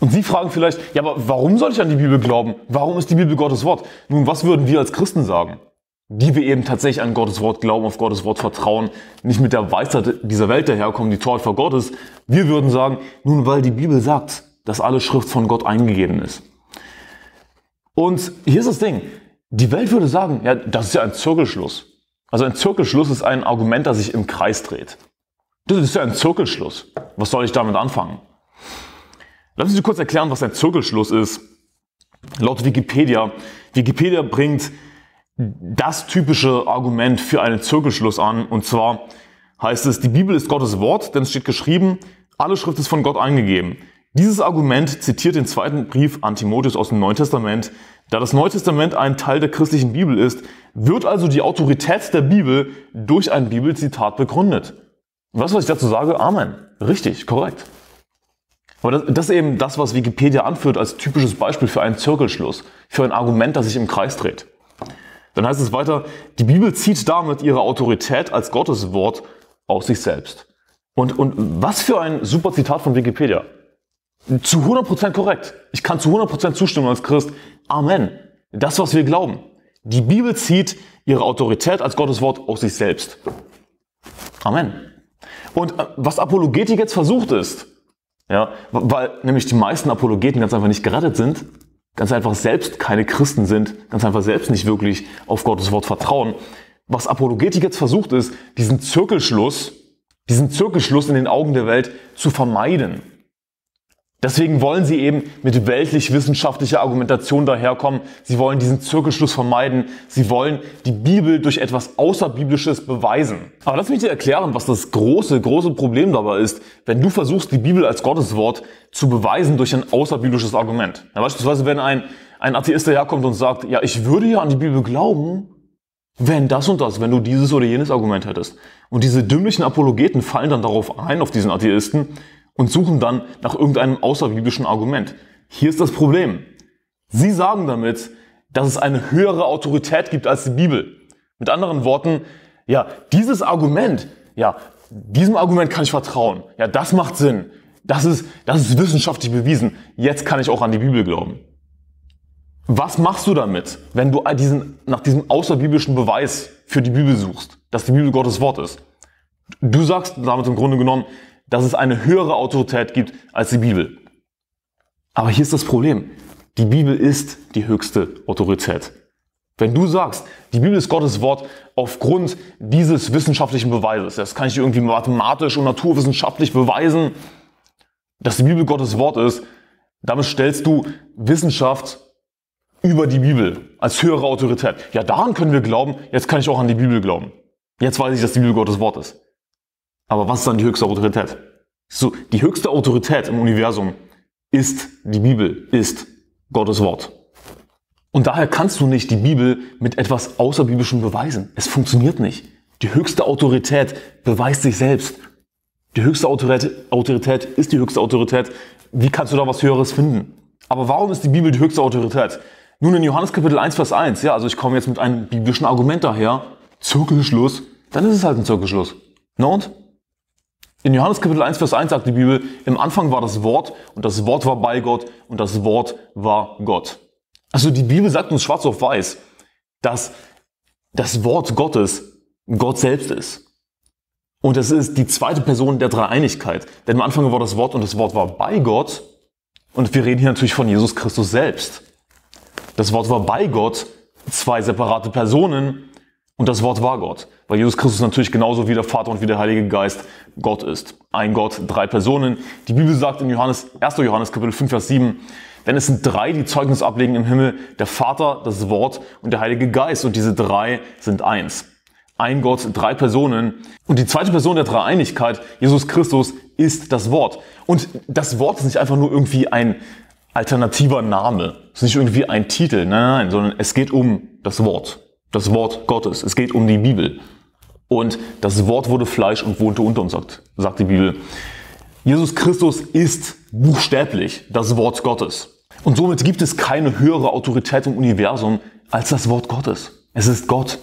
Und Sie fragen vielleicht, ja, aber warum soll ich an die Bibel glauben? Warum ist die Bibel Gottes Wort? Nun, was würden wir als Christen sagen? Die wir eben tatsächlich an Gottes Wort glauben, auf Gottes Wort vertrauen, nicht mit der Weisheit dieser Welt daherkommen, die Torheit vor Gottes. Wir würden sagen, nun, weil die Bibel sagt, dass alle Schrift von Gott eingegeben ist. Und hier ist das Ding. Die Welt würde sagen, ja, das ist ja ein Zirkelschluss. Also ein Zirkelschluss ist ein Argument, das sich im Kreis dreht. Das ist ja ein Zirkelschluss. Was soll ich damit anfangen? Lass uns kurz erklären, was ein Zirkelschluss ist. Laut Wikipedia. Wikipedia bringt das typische Argument für einen Zirkelschluss an. Und zwar heißt es, die Bibel ist Gottes Wort, denn es steht geschrieben, alle Schrift ist von Gott eingegeben. Dieses Argument zitiert den zweiten Brief an Timotheus aus dem Neuen Testament. Da das Neue Testament ein Teil der christlichen Bibel ist, wird also die Autorität der Bibel durch ein Bibelzitat begründet. Was, was ich dazu sage? Amen. Richtig, korrekt. Aber das, das, ist eben das, was Wikipedia anführt als typisches Beispiel für einen Zirkelschluss, für ein Argument, das sich im Kreis dreht. Dann heißt es weiter, die Bibel zieht damit ihre Autorität als Gottes Wort aus sich selbst. Und, und was für ein super Zitat von Wikipedia. Zu 100% korrekt. Ich kann zu 100% zustimmen als Christ. Amen. Das, was wir glauben. Die Bibel zieht ihre Autorität als Gottes Wort aus sich selbst. Amen. Und äh, was Apologetik jetzt versucht ist, ja, weil nämlich die meisten Apologeten ganz einfach nicht gerettet sind, ganz einfach selbst keine Christen sind, ganz einfach selbst nicht wirklich auf Gottes Wort vertrauen. Was Apologetik jetzt versucht ist, diesen Zirkelschluss, diesen Zirkelschluss in den Augen der Welt zu vermeiden. Deswegen wollen sie eben mit weltlich-wissenschaftlicher Argumentation daherkommen. Sie wollen diesen Zirkelschluss vermeiden. Sie wollen die Bibel durch etwas Außerbiblisches beweisen. Aber lass mich dir erklären, was das große, große Problem dabei ist, wenn du versuchst, die Bibel als Gotteswort zu beweisen durch ein außerbiblisches Argument. Ja, beispielsweise, wenn ein, ein Atheist daherkommt und sagt, ja, ich würde ja an die Bibel glauben, wenn das und das, wenn du dieses oder jenes Argument hättest. Und diese dümmlichen Apologeten fallen dann darauf ein, auf diesen Atheisten, und suchen dann nach irgendeinem außerbiblischen Argument. Hier ist das Problem. Sie sagen damit, dass es eine höhere Autorität gibt als die Bibel. Mit anderen Worten, ja, dieses Argument, ja, diesem Argument kann ich vertrauen. Ja, das macht Sinn. Das ist, das ist wissenschaftlich bewiesen. Jetzt kann ich auch an die Bibel glauben. Was machst du damit, wenn du diesen, nach diesem außerbiblischen Beweis für die Bibel suchst, dass die Bibel Gottes Wort ist? Du sagst damit im Grunde genommen, dass es eine höhere Autorität gibt als die Bibel. Aber hier ist das Problem. Die Bibel ist die höchste Autorität. Wenn du sagst, die Bibel ist Gottes Wort aufgrund dieses wissenschaftlichen Beweises, das kann ich irgendwie mathematisch und naturwissenschaftlich beweisen, dass die Bibel Gottes Wort ist, damit stellst du Wissenschaft über die Bibel als höhere Autorität. Ja, daran können wir glauben, jetzt kann ich auch an die Bibel glauben. Jetzt weiß ich, dass die Bibel Gottes Wort ist. Aber was ist dann die höchste Autorität? So, die höchste Autorität im Universum ist die Bibel, ist Gottes Wort. Und daher kannst du nicht die Bibel mit etwas Außerbiblischem beweisen. Es funktioniert nicht. Die höchste Autorität beweist sich selbst. Die höchste Autorität, Autorität ist die höchste Autorität. Wie kannst du da was Höheres finden? Aber warum ist die Bibel die höchste Autorität? Nun in Johannes Kapitel 1, Vers 1, ja, also ich komme jetzt mit einem biblischen Argument daher, Zirkelschluss, dann ist es halt ein Zirkelschluss. Na und? In Johannes Kapitel 1, Vers 1 sagt die Bibel, im Anfang war das Wort und das Wort war bei Gott und das Wort war Gott. Also die Bibel sagt uns schwarz auf weiß, dass das Wort Gottes Gott selbst ist. Und es ist die zweite Person der Dreieinigkeit. Denn am Anfang war das Wort und das Wort war bei Gott. Und wir reden hier natürlich von Jesus Christus selbst. Das Wort war bei Gott, zwei separate Personen, und das Wort war Gott, weil Jesus Christus natürlich genauso wie der Vater und wie der Heilige Geist Gott ist. Ein Gott, drei Personen. Die Bibel sagt in Johannes, 1. Johannes Kapitel 5, Vers 7, denn es sind drei, die Zeugnis ablegen im Himmel, der Vater, das Wort und der Heilige Geist. Und diese drei sind eins. Ein Gott, drei Personen. Und die zweite Person der Dreieinigkeit, Jesus Christus, ist das Wort. Und das Wort ist nicht einfach nur irgendwie ein alternativer Name. Es ist nicht irgendwie ein Titel. Nein, nein, nein, sondern es geht um das Wort das Wort Gottes. Es geht um die Bibel. Und das Wort wurde Fleisch und wohnte unter uns, sagt, sagt die Bibel. Jesus Christus ist buchstäblich das Wort Gottes. Und somit gibt es keine höhere Autorität im Universum als das Wort Gottes. Es ist Gott.